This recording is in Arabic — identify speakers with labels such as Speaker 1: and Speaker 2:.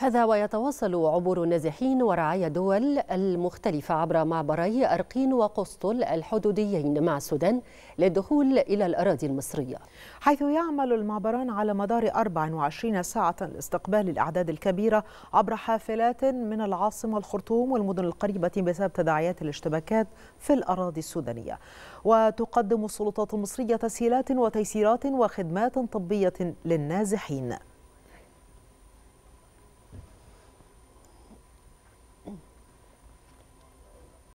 Speaker 1: هذا ويتواصل عبور النازحين ورعايا دول المختلفة عبر معبري
Speaker 2: أرقين وقسطل الحدوديين مع السودان للدخول إلى الأراضي المصرية
Speaker 3: حيث يعمل المعبران على مدار 24 ساعة لاستقبال الأعداد الكبيرة عبر حافلات من العاصمة الخرطوم والمدن القريبة بسبب تداعيات الاشتباكات في الأراضي السودانية وتقدم السلطات المصرية تسهيلات وتيسيرات وخدمات طبية للنازحين